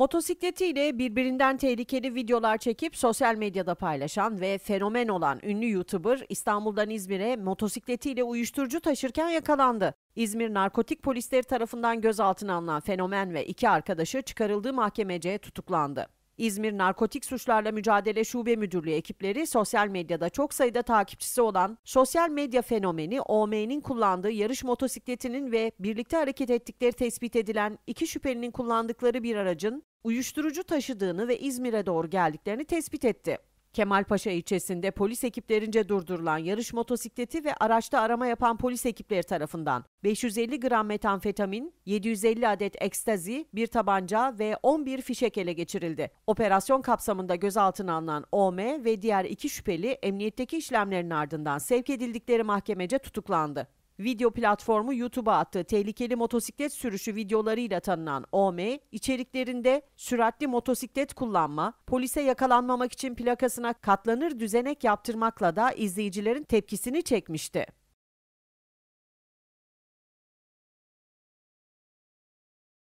Motosikletiyle birbirinden tehlikeli videolar çekip sosyal medyada paylaşan ve fenomen olan ünlü YouTuber İstanbul'dan İzmir'e motosikletiyle uyuşturucu taşırken yakalandı. İzmir narkotik polisleri tarafından gözaltına alınan fenomen ve iki arkadaşı çıkarıldığı mahkemece tutuklandı. İzmir Narkotik Suçlarla Mücadele Şube Müdürlüğü ekipleri sosyal medyada çok sayıda takipçisi olan sosyal medya fenomeni OM'nin kullandığı yarış motosikletinin ve birlikte hareket ettikleri tespit edilen iki şüphelinin kullandıkları bir aracın uyuşturucu taşıdığını ve İzmir'e doğru geldiklerini tespit etti. Kemalpaşa ilçesinde polis ekiplerince durdurulan yarış motosikleti ve araçta arama yapan polis ekipleri tarafından 550 gram metanfetamin, 750 adet ekstazi, bir tabanca ve 11 fişek ele geçirildi. Operasyon kapsamında gözaltına alınan OM ve diğer iki şüpheli emniyetteki işlemlerin ardından sevk edildikleri mahkemece tutuklandı. Video platformu YouTube'a attığı tehlikeli motosiklet sürüşü videolarıyla tanınan OM, içeriklerinde süratli motosiklet kullanma, polise yakalanmamak için plakasına katlanır düzenek yaptırmakla da izleyicilerin tepkisini çekmişti.